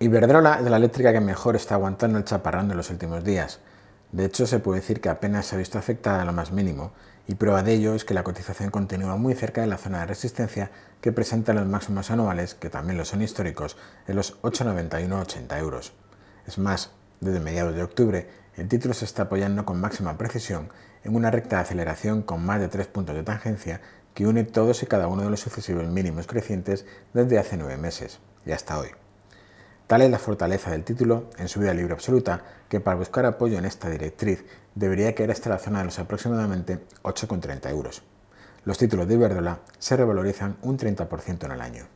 Iberdrola es la eléctrica que mejor está aguantando el chaparrón de los últimos días. De hecho, se puede decir que apenas se ha visto afectada a lo más mínimo, y prueba de ello es que la cotización continúa muy cerca de la zona de resistencia que presenta los máximos anuales, que también lo son históricos, en los 8,91-80 euros. Es más, desde mediados de octubre, el título se está apoyando con máxima precisión en una recta de aceleración con más de tres puntos de tangencia que une todos y cada uno de los sucesivos mínimos crecientes desde hace nueve meses y hasta hoy. Tal es la fortaleza del título en su vida libre absoluta que para buscar apoyo en esta directriz debería caer hasta la zona de los aproximadamente 8,30 euros. Los títulos de Iberdrola se revalorizan un 30% en el año.